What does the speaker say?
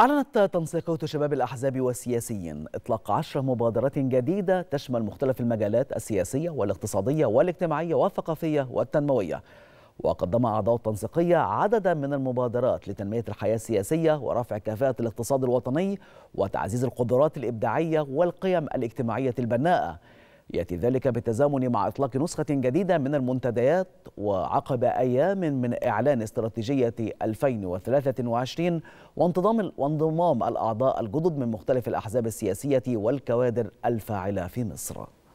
أعلنت تنسيقات شباب الأحزاب والسياسيين إطلاق عشر مبادرات جديدة تشمل مختلف المجالات السياسية والاقتصادية والاجتماعية والثقافية والتنموية وقدم أعضاء التنسيقية عددا من المبادرات لتنمية الحياة السياسية ورفع كفاءة الاقتصاد الوطني وتعزيز القدرات الإبداعية والقيم الاجتماعية البناءة يأتي ذلك بالتزامن مع إطلاق نسخة جديدة من المنتديات وعقب أيام من إعلان استراتيجية 2023 وانضمام وانضمام الأعضاء الجدد من مختلف الأحزاب السياسية والكوادر الفاعلة في مصر